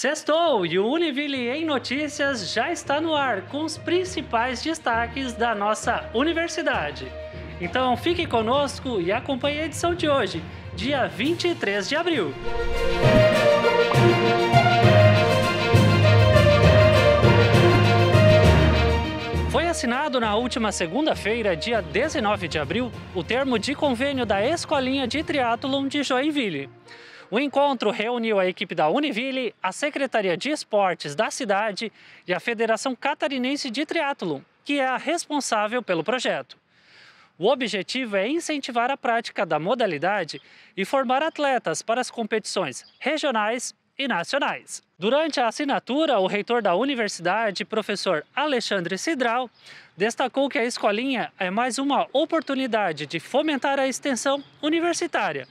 Sextou e o Univille em Notícias já está no ar com os principais destaques da nossa universidade. Então fique conosco e acompanhe a edição de hoje, dia 23 de abril. Foi assinado na última segunda-feira, dia 19 de abril, o termo de convênio da Escolinha de Triatlon de Joinville. O encontro reuniu a equipe da Univille, a Secretaria de Esportes da cidade e a Federação Catarinense de Triatlon, que é a responsável pelo projeto. O objetivo é incentivar a prática da modalidade e formar atletas para as competições regionais e nacionais. Durante a assinatura, o reitor da universidade, professor Alexandre Sidral, destacou que a escolinha é mais uma oportunidade de fomentar a extensão universitária,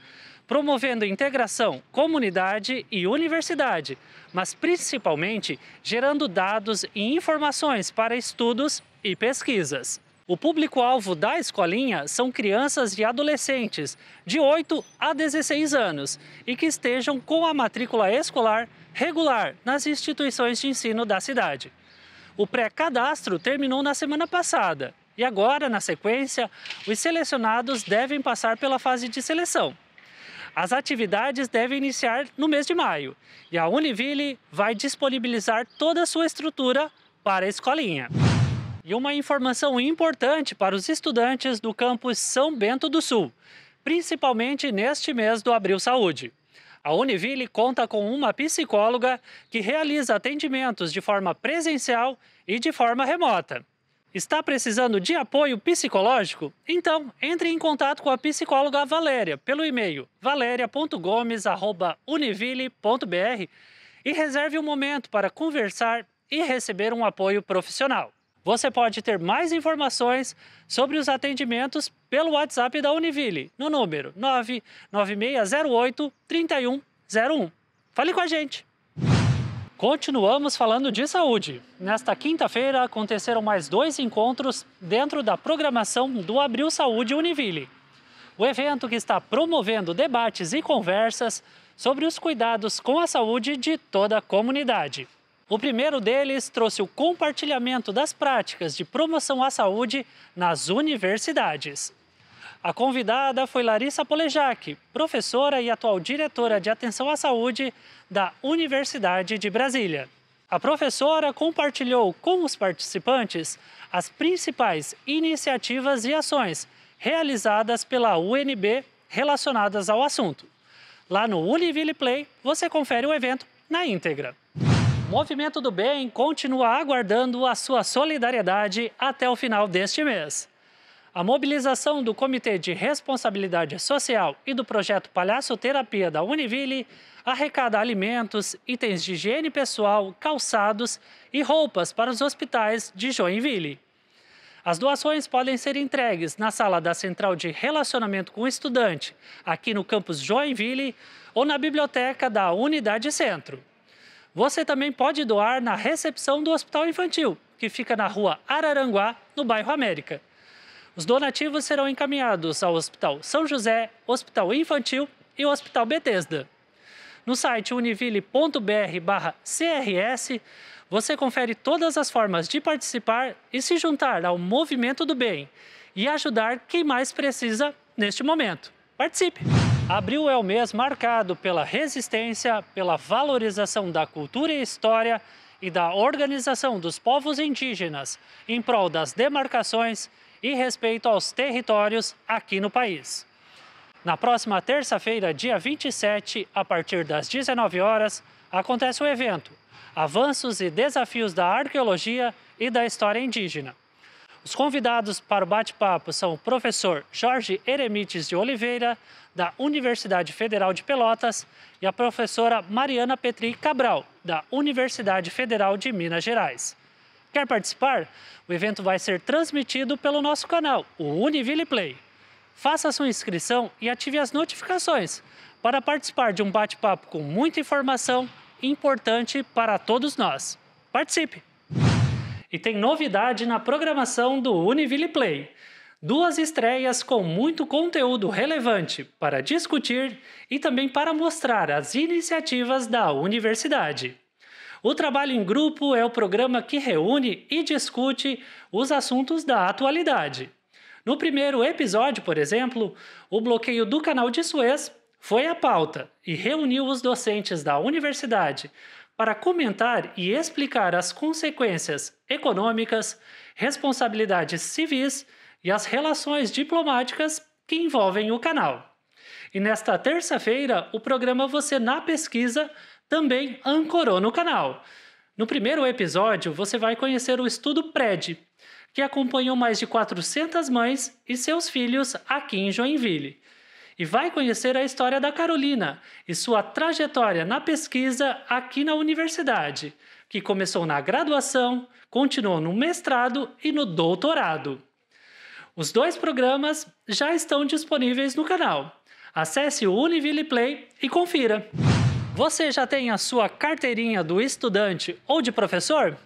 promovendo integração comunidade e universidade, mas principalmente gerando dados e informações para estudos e pesquisas. O público-alvo da escolinha são crianças e adolescentes de 8 a 16 anos e que estejam com a matrícula escolar regular nas instituições de ensino da cidade. O pré-cadastro terminou na semana passada e agora, na sequência, os selecionados devem passar pela fase de seleção. As atividades devem iniciar no mês de maio e a Univille vai disponibilizar toda a sua estrutura para a escolinha. E uma informação importante para os estudantes do campus São Bento do Sul, principalmente neste mês do Abril Saúde. A Univille conta com uma psicóloga que realiza atendimentos de forma presencial e de forma remota. Está precisando de apoio psicológico? Então, entre em contato com a psicóloga Valéria pelo e-mail valeria.gomes.univille.br e reserve um momento para conversar e receber um apoio profissional. Você pode ter mais informações sobre os atendimentos pelo WhatsApp da Univille no número 99608 3101. Fale com a gente! Continuamos falando de saúde. Nesta quinta-feira aconteceram mais dois encontros dentro da programação do Abril Saúde Univille. O evento que está promovendo debates e conversas sobre os cuidados com a saúde de toda a comunidade. O primeiro deles trouxe o compartilhamento das práticas de promoção à saúde nas universidades. A convidada foi Larissa Polejac, professora e atual diretora de Atenção à Saúde da Universidade de Brasília. A professora compartilhou com os participantes as principais iniciativas e ações realizadas pela UNB relacionadas ao assunto. Lá no Univille Play, você confere o evento na íntegra. O Movimento do Bem continua aguardando a sua solidariedade até o final deste mês. A mobilização do Comitê de Responsabilidade Social e do projeto Palhaço Terapia da Univille arrecada alimentos, itens de higiene pessoal, calçados e roupas para os hospitais de Joinville. As doações podem ser entregues na sala da Central de Relacionamento com o Estudante, aqui no campus Joinville, ou na biblioteca da Unidade Centro. Você também pode doar na recepção do Hospital Infantil, que fica na rua Araranguá, no bairro América. Os donativos serão encaminhados ao Hospital São José, Hospital Infantil e Hospital Bethesda. No site univille.br/crs você confere todas as formas de participar e se juntar ao movimento do bem e ajudar quem mais precisa neste momento. Participe! Abril é o mês marcado pela resistência, pela valorização da cultura e história e da organização dos povos indígenas em prol das demarcações e respeito aos territórios aqui no país. Na próxima terça-feira, dia 27, a partir das 19 horas, acontece o evento Avanços e Desafios da Arqueologia e da História Indígena. Os convidados para o bate-papo são o professor Jorge Eremites de Oliveira, da Universidade Federal de Pelotas, e a professora Mariana Petri Cabral, da Universidade Federal de Minas Gerais. Quer participar? O evento vai ser transmitido pelo nosso canal, o Univille Play. Faça sua inscrição e ative as notificações para participar de um bate-papo com muita informação importante para todos nós. Participe! E tem novidade na programação do Univille Play duas estreias com muito conteúdo relevante para discutir e também para mostrar as iniciativas da universidade. O trabalho em grupo é o programa que reúne e discute os assuntos da atualidade. No primeiro episódio, por exemplo, o bloqueio do canal de Suez foi a pauta e reuniu os docentes da universidade para comentar e explicar as consequências econômicas, responsabilidades civis e as relações diplomáticas que envolvem o canal. E nesta terça-feira, o programa Você na Pesquisa também ancorou no canal. No primeiro episódio, você vai conhecer o estudo PRED, que acompanhou mais de 400 mães e seus filhos aqui em Joinville. E vai conhecer a história da Carolina e sua trajetória na pesquisa aqui na universidade, que começou na graduação, continuou no mestrado e no doutorado. Os dois programas já estão disponíveis no canal. Acesse o Univille Play e confira. Você já tem a sua carteirinha do estudante ou de professor?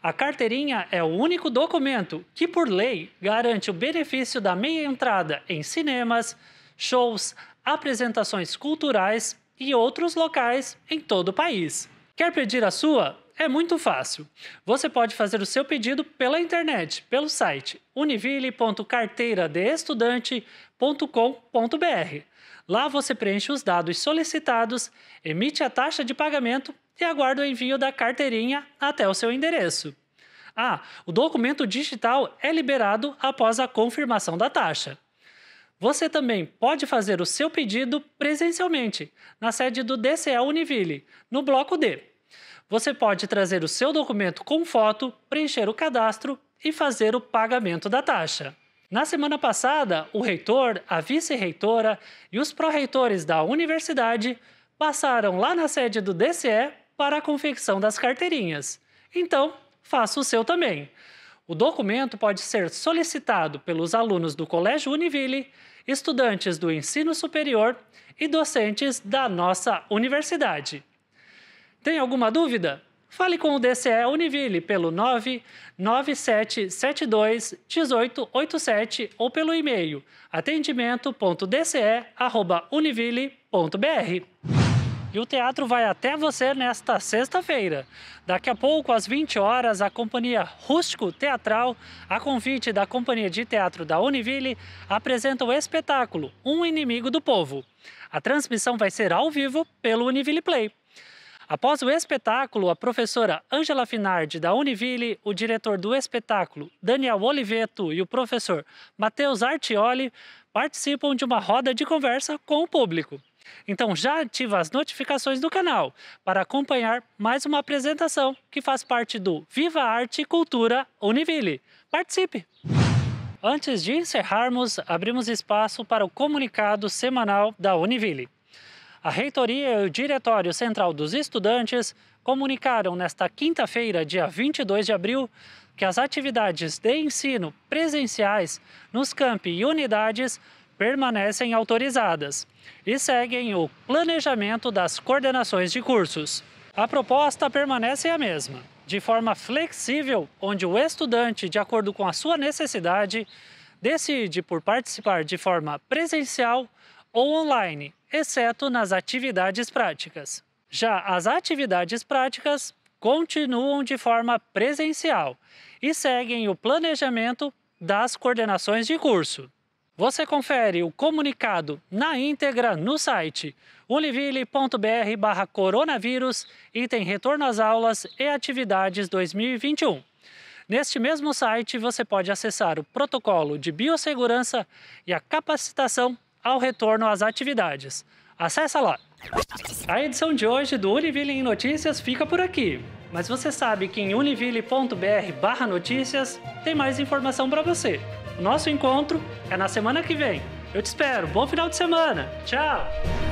A carteirinha é o único documento que, por lei, garante o benefício da meia entrada em cinemas, shows, apresentações culturais e outros locais em todo o país. Quer pedir a sua? É muito fácil. Você pode fazer o seu pedido pela internet, pelo site univille.carteiradeestudante.com.br Lá você preenche os dados solicitados, emite a taxa de pagamento e aguarda o envio da carteirinha até o seu endereço. Ah, o documento digital é liberado após a confirmação da taxa. Você também pode fazer o seu pedido presencialmente, na sede do DCE Univille, no bloco D. Você pode trazer o seu documento com foto, preencher o cadastro e fazer o pagamento da taxa. Na semana passada, o reitor, a vice-reitora e os pró-reitores da universidade passaram lá na sede do DCE para a confecção das carteirinhas. Então, faça o seu também. O documento pode ser solicitado pelos alunos do Colégio Univille, estudantes do ensino superior e docentes da nossa universidade. Tem alguma dúvida? Fale com o DCE Univille pelo 997721887 ou pelo e-mail atendimento.dce.univille.br. E o teatro vai até você nesta sexta-feira. Daqui a pouco, às 20 horas, a companhia Rústico Teatral, a convite da Companhia de Teatro da Univille, apresenta o espetáculo Um Inimigo do Povo. A transmissão vai ser ao vivo pelo Univille Play. Após o espetáculo, a professora Angela Finardi, da Univille, o diretor do espetáculo, Daniel Oliveto, e o professor Matheus Artioli participam de uma roda de conversa com o público. Então já ativa as notificações do canal para acompanhar mais uma apresentação que faz parte do Viva Arte e Cultura Univille. Participe! Antes de encerrarmos, abrimos espaço para o comunicado semanal da Univille. A reitoria e o Diretório Central dos Estudantes comunicaram nesta quinta-feira, dia 22 de abril, que as atividades de ensino presenciais nos campi e unidades permanecem autorizadas e seguem o planejamento das coordenações de cursos. A proposta permanece a mesma, de forma flexível, onde o estudante, de acordo com a sua necessidade, decide por participar de forma presencial ou online, exceto nas atividades práticas. Já as atividades práticas continuam de forma presencial e seguem o planejamento das coordenações de curso. Você confere o comunicado na íntegra no site univille.br/barra e item retorno às aulas e atividades 2021. Neste mesmo site, você pode acessar o protocolo de biossegurança e a capacitação ao retorno às atividades. Acesse lá! A edição de hoje do Univille em Notícias fica por aqui, mas você sabe que em univille.br/notícias tem mais informação para você. O nosso encontro é na semana que vem. Eu te espero. Bom final de semana. Tchau.